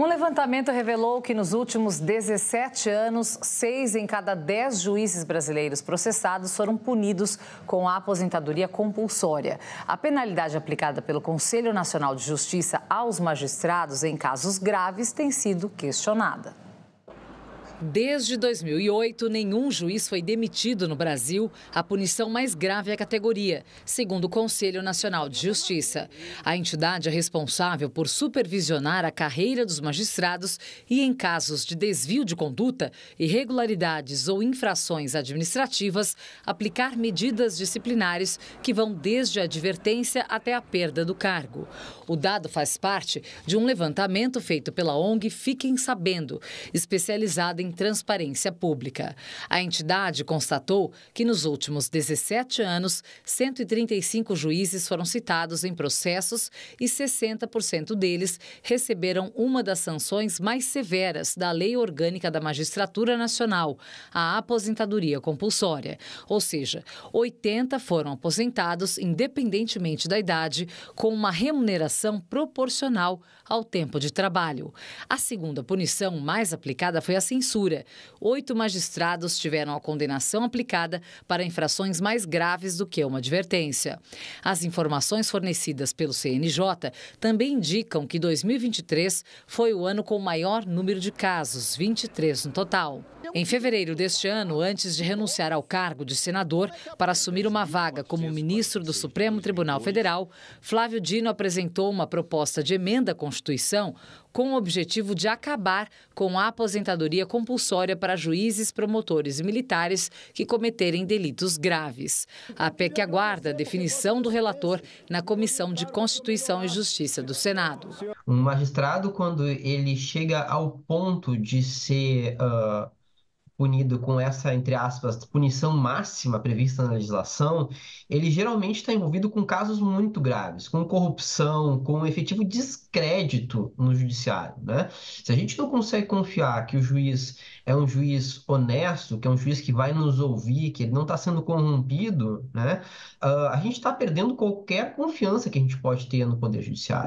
Um levantamento revelou que nos últimos 17 anos, seis em cada dez juízes brasileiros processados foram punidos com a aposentadoria compulsória. A penalidade aplicada pelo Conselho Nacional de Justiça aos magistrados em casos graves tem sido questionada. Desde 2008, nenhum juiz foi demitido no Brasil, a punição mais grave é a categoria, segundo o Conselho Nacional de Justiça. A entidade é responsável por supervisionar a carreira dos magistrados e, em casos de desvio de conduta, irregularidades ou infrações administrativas, aplicar medidas disciplinares que vão desde a advertência até a perda do cargo. O dado faz parte de um levantamento feito pela ONG Fiquem Sabendo, especializada em em transparência pública. A entidade constatou que nos últimos 17 anos, 135 juízes foram citados em processos e 60% deles receberam uma das sanções mais severas da Lei Orgânica da Magistratura Nacional, a aposentadoria compulsória. Ou seja, 80 foram aposentados, independentemente da idade, com uma remuneração proporcional ao tempo de trabalho. A segunda punição mais aplicada foi a censura censura. Oito magistrados tiveram a condenação aplicada para infrações mais graves do que uma advertência. As informações fornecidas pelo CNJ também indicam que 2023 foi o ano com o maior número de casos, 23 no total. Em fevereiro deste ano, antes de renunciar ao cargo de senador para assumir uma vaga como ministro do Supremo Tribunal Federal, Flávio Dino apresentou uma proposta de emenda à Constituição com o objetivo de acabar com a aposentadoria compulsória para juízes, promotores e militares que cometerem delitos graves. A PEC aguarda a definição do relator na Comissão de Constituição e Justiça do Senado. Um magistrado, quando ele chega ao ponto de ser. Uh punido com essa, entre aspas, punição máxima prevista na legislação, ele geralmente está envolvido com casos muito graves, com corrupção, com um efetivo descrédito no judiciário. Né? Se a gente não consegue confiar que o juiz é um juiz honesto, que é um juiz que vai nos ouvir, que ele não está sendo corrompido, né? Uh, a gente está perdendo qualquer confiança que a gente pode ter no Poder Judiciário.